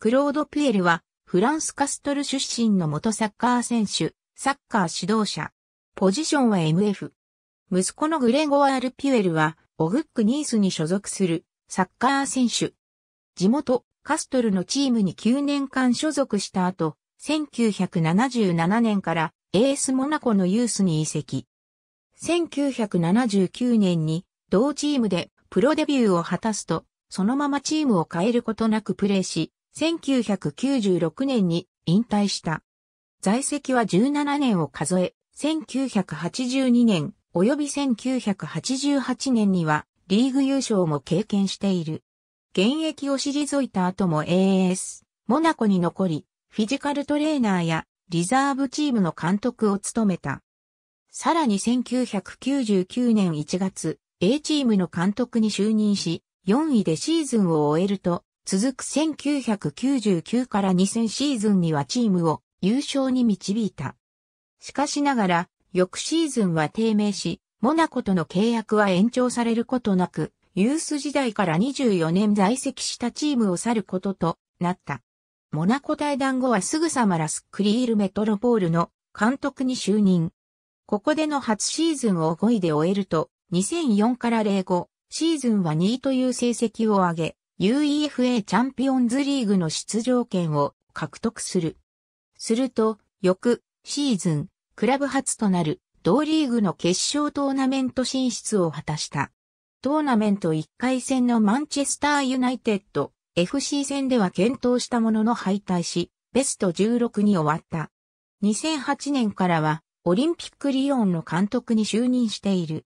クロード・ピエルは、フランス・カストル出身の元サッカー選手、サッカー指導者。ポジションは MF。息子のグレゴワール・ピュエルは、オグック・ニースに所属する、サッカー選手。地元、カストルのチームに9年間所属した後、1977年から、エース・モナコのユースに移籍。1979年に、同チームで、プロデビューを果たすと、そのままチームを変えることなくプレーし、1996年に引退した。在籍は17年を数え、1982年及び1988年にはリーグ優勝も経験している。現役を退いた後も AAS、モナコに残り、フィジカルトレーナーやリザーブチームの監督を務めた。さらに1999年1月、A チームの監督に就任し、4位でシーズンを終えると、続く1999から2000シーズンにはチームを優勝に導いた。しかしながら、翌シーズンは低迷し、モナコとの契約は延長されることなく、ユース時代から24年在籍したチームを去ることとなった。モナコ対談後はすぐさまラスクリールメトロポールの監督に就任。ここでの初シーズンを5位で終えると、2004から05シーズンは2位という成績を上げ、UEFA チャンピオンズリーグの出場権を獲得する。すると、翌シーズン、クラブ初となる同リーグの決勝トーナメント進出を果たした。トーナメント1回戦のマンチェスターユナイテッド FC 戦では検討したものの敗退し、ベスト16に終わった。2008年からはオリンピックリオンの監督に就任している。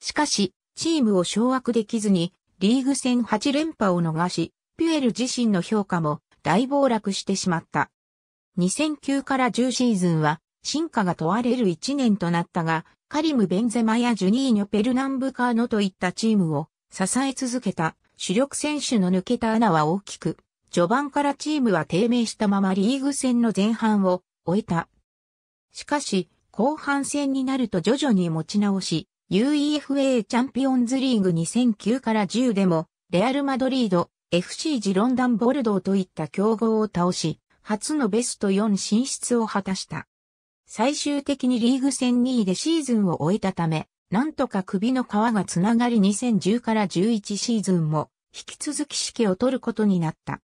しかし、チームを掌握できずにリーグ戦8連覇を逃し、ピュエル自身の評価も大暴落してしまった。2009から10シーズンは、進化が問われる1年となったが、カリム・ベンゼマやジュニーニョ・ペルナンブカーノといったチームを支え続けた主力選手の抜けた穴は大きく、序盤からチームは低迷したままリーグ戦の前半を終えた。しかし、後半戦になると徐々に持ち直し、UEFA チャンピオンズリーグ2009から10でも、レアル・マドリード、FC ジロンダン・ボルドーといった強豪を倒し、初のベスト4進出を果たした。最終的にリーグ戦2位でシーズンを終えたため、なんとか首の皮がつながり2010から11シーズンも、引き続き指揮を取ることになった。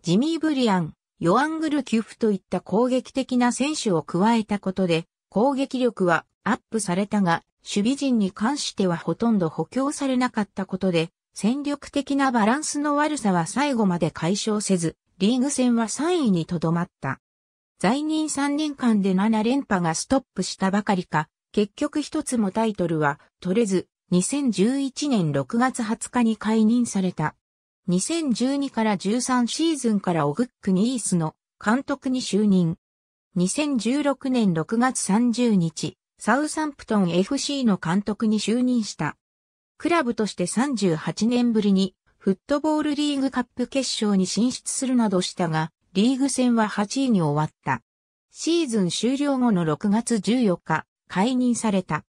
ジミー・ブリアン、ヨアングル・キュフといった攻撃的な選手を加えたことで、攻撃力はアップされたが、守備陣に関してはほとんど補強されなかったことで、戦力的なバランスの悪さは最後まで解消せず、リーグ戦は3位にとどまった。在任3年間で7連覇がストップしたばかりか、結局一つもタイトルは取れず、2011年6月20日に解任された。2012から13シーズンからオグックニースの監督に就任。2016年6月30日、サウサンプトン FC の監督に就任した。クラブとして38年ぶりにフットボールリーグカップ決勝に進出するなどしたが、リーグ戦は8位に終わった。シーズン終了後の6月14日、解任された。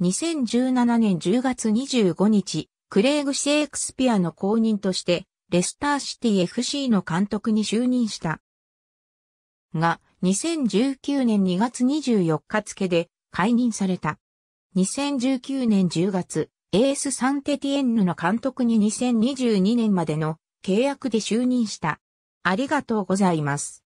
2017年10月25日、クレイグ・シェイクスピアの後任として、レスターシティ FC の監督に就任した。が、2019年2月24日付で、解任された。2019年10月、エース・サンテティエンヌの監督に2022年までの契約で就任した。ありがとうございます。